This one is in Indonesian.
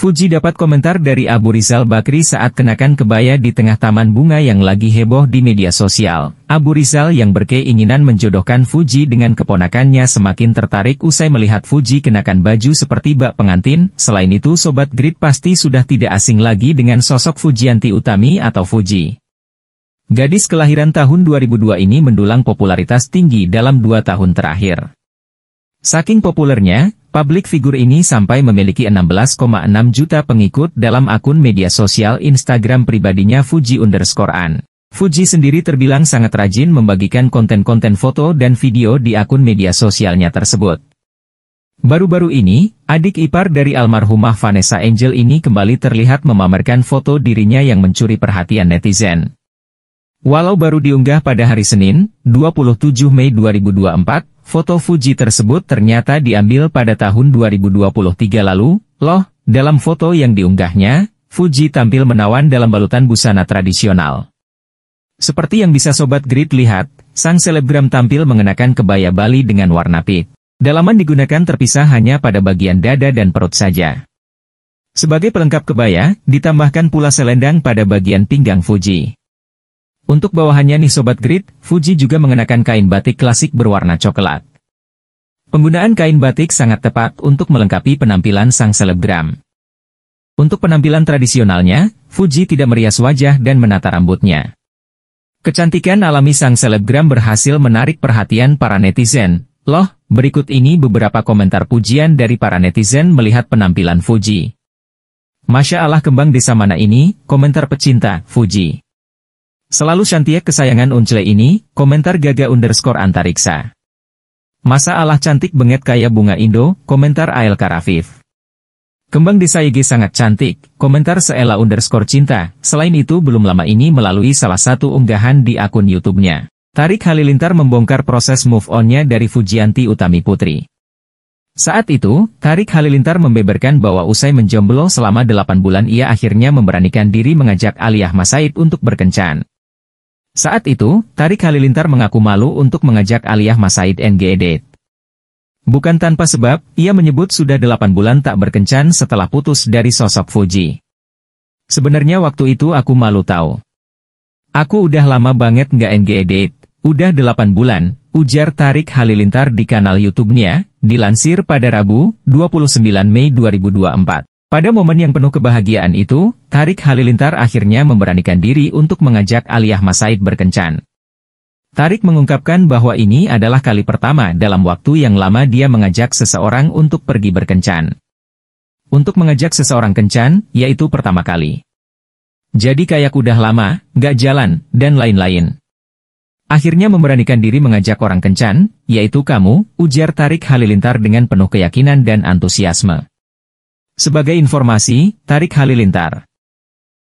Fuji dapat komentar dari Abu Rizal Bakri saat kenakan kebaya di tengah taman bunga yang lagi heboh di media sosial. Abu Rizal yang berkeinginan menjodohkan Fuji dengan keponakannya semakin tertarik usai melihat Fuji kenakan baju seperti bak pengantin. Selain itu Sobat Grid pasti sudah tidak asing lagi dengan sosok Fujianti Utami atau Fuji. Gadis kelahiran tahun 2002 ini mendulang popularitas tinggi dalam dua tahun terakhir. Saking populernya, Publik figur ini sampai memiliki 16,6 juta pengikut dalam akun media sosial Instagram pribadinya Fuji underscore An. Fuji sendiri terbilang sangat rajin membagikan konten-konten foto dan video di akun media sosialnya tersebut. Baru-baru ini, adik ipar dari almarhumah Vanessa Angel ini kembali terlihat memamerkan foto dirinya yang mencuri perhatian netizen. Walau baru diunggah pada hari Senin, 27 Mei 2024, Foto Fuji tersebut ternyata diambil pada tahun 2023 lalu, loh, dalam foto yang diunggahnya, Fuji tampil menawan dalam balutan busana tradisional. Seperti yang bisa Sobat Grid lihat, sang selebgram tampil mengenakan kebaya Bali dengan warna pink. Dalaman digunakan terpisah hanya pada bagian dada dan perut saja. Sebagai pelengkap kebaya, ditambahkan pula selendang pada bagian pinggang Fuji. Untuk bawahannya nih Sobat Grid, Fuji juga mengenakan kain batik klasik berwarna coklat. Penggunaan kain batik sangat tepat untuk melengkapi penampilan sang selebgram. Untuk penampilan tradisionalnya, Fuji tidak merias wajah dan menata rambutnya. Kecantikan alami sang selebgram berhasil menarik perhatian para netizen. Loh, berikut ini beberapa komentar pujian dari para netizen melihat penampilan Fuji. Masya Allah kembang desa mana ini, komentar pecinta, Fuji. Selalu cantik kesayangan Uncle ini, komentar Gaga underscore antariksa. Masa Allah cantik benget kaya bunga Indo, komentar Ail Karafif. Kembang desa sangat cantik, komentar Seela underscore cinta, selain itu belum lama ini melalui salah satu unggahan di akun YouTube-nya. Tarik Halilintar membongkar proses move on-nya dari Fujianti Utami Putri. Saat itu, Tarik Halilintar membeberkan bahwa usai menjomblo selama 8 bulan ia akhirnya memberanikan diri mengajak Aliyah Masaid untuk berkencan. Saat itu, Tarik Halilintar mengaku malu untuk mengajak Aliyah Masaid NGE Bukan tanpa sebab, ia menyebut sudah delapan bulan tak berkencan setelah putus dari sosok Fuji. Sebenarnya waktu itu aku malu tahu. Aku udah lama banget nggak NGE udah delapan bulan, ujar Tarik Halilintar di kanal YouTube-nya, dilansir pada Rabu, 29 Mei 2024. Pada momen yang penuh kebahagiaan itu, Tarik Halilintar akhirnya memberanikan diri untuk mengajak Aliyah Masaid berkencan. Tarik mengungkapkan bahwa ini adalah kali pertama dalam waktu yang lama dia mengajak seseorang untuk pergi berkencan. Untuk mengajak seseorang kencan, yaitu pertama kali. Jadi kayak udah lama, gak jalan, dan lain-lain. Akhirnya memberanikan diri mengajak orang kencan, yaitu kamu, ujar Tarik Halilintar dengan penuh keyakinan dan antusiasme. Sebagai informasi, Tarik Halilintar